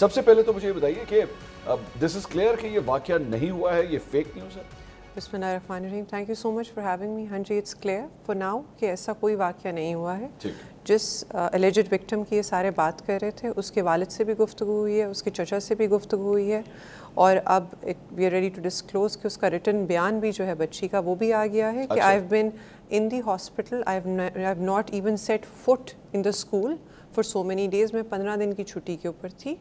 सबसे पहले तो मुझे बताइए कि दिस इज क्लियर कि ये वाक्य नहीं हुआ है ये फेक न्यूज़ है thank you so much for having me हाँ जी इट्स क्लियर फॉर नाउ कि ऐसा कोई वाक्य नहीं हुआ है जिस एलिजिड uh, विक्टिम की ये सारे बात कर रहे थे उसके वालिद से भी गुफ्तु हुई है उसके चचा से भी गुफ्तु हुई है और अब it we are ready to disclose कि उसका रिटर्न बयान भी जो है बच्ची का वो भी आ गया है कि I have been in the hospital I have not even set foot in the school for so many days मैं पंद्रह दिन की छुट्टी के ऊपर थी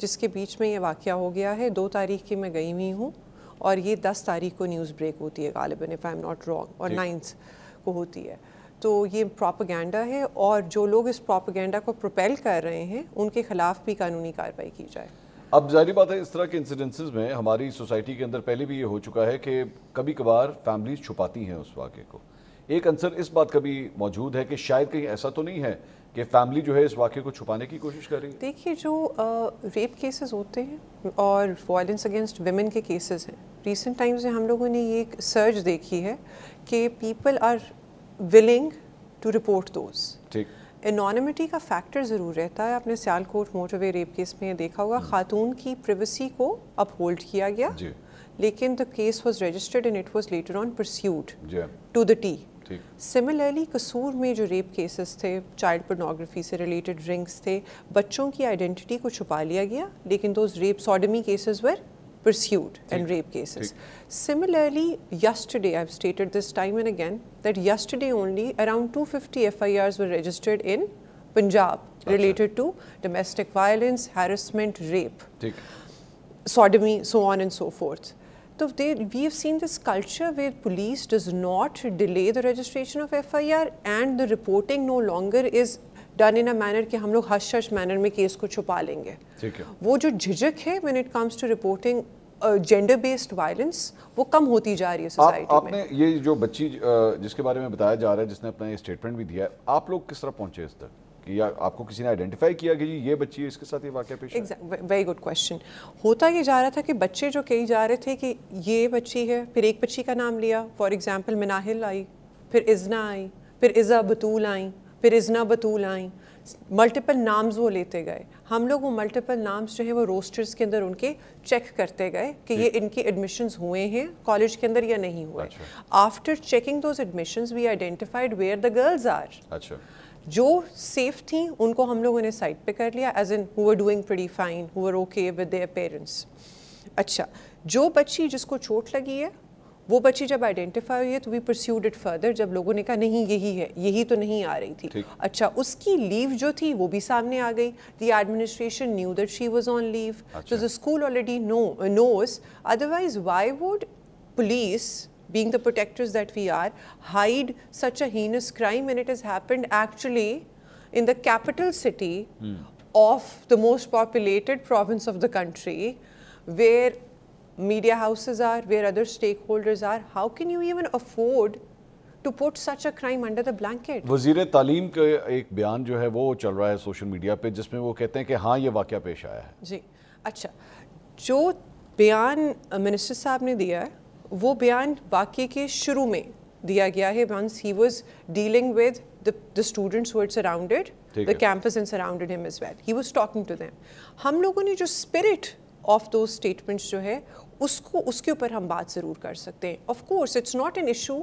जिसके बीच में ये वाक़ हो गया है दो तारीख की मैं गई हुई हूँ और ये दस तारीख को न्यूज़ ब्रेक होती है गालिबन if I am not wrong और नाइन्थ को होती है तो ये प्रोपागेंडा है और जो लोग इस प्रोपागेंडा को प्रोपेल कर रहे हैं उनके खिलाफ भी कानूनी कार्रवाई की जाए अब जारी बात है इस तरह के इंसिडेंसेस में हमारी सोसाइटी के अंदर पहले भी ये हो चुका है कि कभी कभार फैमिलीज छुपाती हैं उस वाक़े को एक आंसर इस बात का भी मौजूद है कि शायद कहीं ऐसा तो नहीं है कि फैमिली जो है इस वाक्य को छुपाने की कोशिश कर रही है देखिए जो रेप केसेस होते हैं और वायलेंस अगेंस्ट वेमेन के केसेस हैं रिसेंट टाइम्स में हम लोगों ने ये एक सर्च देखी है कि people are willing to report those ठीक एनॉनमिटी का फैक्टर ज़रूर रहता है आपने सियालकोट मोटरवे रेप केस में देखा होगा हम्म। खातून की प्रिवेसी को अपहोल्ड किया गया जी. लेकिन the case was registered and it was later on pursued to the T similarly Kasur में जो रेप केसेस थे चाइल्ड पोर्नोग्राफी से रिलेटेड रिंग्स थे बच्चों की आइडेंटिटी को छुपा लिया गया लेकिन दो rape sodomy cases were pursued and rape cases. Similarly, yesterday, I've stated this time and again that yesterday only around 250 FIRs were registered in Punjab Achha. related to domestic violence, harassment, rape, sodomy, so on and so forth. तो they we have seen this culture where police does not delay the registration of F I R and the reporting no longer is done in a manner कि हम लोग hush hush manner में case को छुपा लेंगे ठीक है वो जो झिझक है when it comes to reporting gender based violence वो कम होती जा रही है सोसाइटी आप, आपने ये जो बच्ची uh, जिसके बारे में बताया जा रहा है जिसने अपना ये स्टेटमेंट भी दिया है आप लोग किस तरह पहुंचे इस तक किया आपको किसी ने आइडेंटिफाई किया कि ये बच्ची है इसके साथ ये वाक्य पेश वेरी गुड क्वेश्चन होता ये जा रहा था कि बच्चे जो कही जा रहे थे कि ये बच्ची है फिर एक बच्ची का नाम लिया फॉर एग्ज़ाम्पल मिनाहिल आई फिर इज़ना आई फिर इज़ा बतूल आई फिर इज़ना बतूल आई मल्टीपल नाम्स वो लेते गए हम लोग वो मल्टीपल नाम्स जो हैं वो रोस्टर्स के अंदर उनके चेक करते गए कि ये इनके एडमिशन्स हुए हैं कॉलेज के अंदर या नहीं हुए after checking those admissions we identified where the girls are अच्छा जो सेफ थी उनको हम लोगों ने साइड पे कर लिया as in are doing pre fine are okay with their parents अच्छा जो बच्ची जिसको चोट लगी है वो बच्ची जब आइडेंटिफाई हुई है तो वी प्रस्यूड इट फर्दर जब लोगों ने कहा नहीं यही है यही तो नहीं आ रही थी अच्छा उसकी लीव जो थी वो भी सामने आ गई the administration knew that she was on leave so the school already no knows otherwise why would police being the protectors that we are, hide such a heinous crime when it has happened actually in the capital city mm. of the most populated province of the country where media houses are, where other stakeholders are. How can you even afford to put such a crime under the blanket. वजीर तालीम का एक बयान जो है वो चल रहा है सोशल मीडिया पे जिसमें वो कहते हैं कि हाँ ये वाक़ पेश आया है जी अच्छा जो बयान मिनिस्टर साहब ने दिया है वो बयान वाक्य के शुरू में दिया गया है once he was dealing with the students were surrounded the campus and surrounded him is well he was talking to them हम लोगों ने जो स्पिरिट ऑफ दो स्टेटमेंट्स जो है उसको उसके ऊपर हम बात ज़रूर कर सकते हैं of course it's not an issue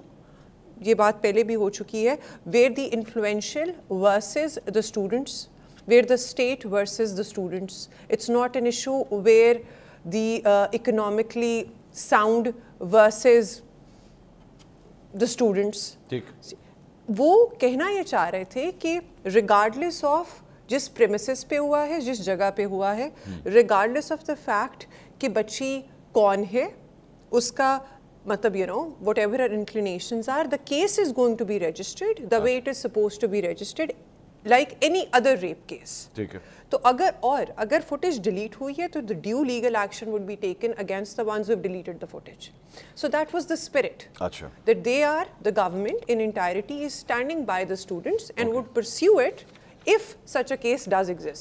ये बात पहले भी हो चुकी है where the influential versus the students where the state versus the students it's not an issue where the economically sound versus the students वो कहना ये चाह रहे थे कि रिगार्डलेस ऑफ जिस प्रेमिसेस पे हुआ है जिस जगह पे हुआ है रिगार्डलेस ऑफ द फैक्ट कि बच्ची कौन है उसका मतलब you know whatever inclination are the case is going to be registered the way it is suppose to be registered like any other rape case. So, agar or agar footage delete hui hai, the due legal action would be taken against the ones who have deleted the footage. So that was the spirit. That they are the government in entirety is standing by the students and would pursue it if such a case does exist.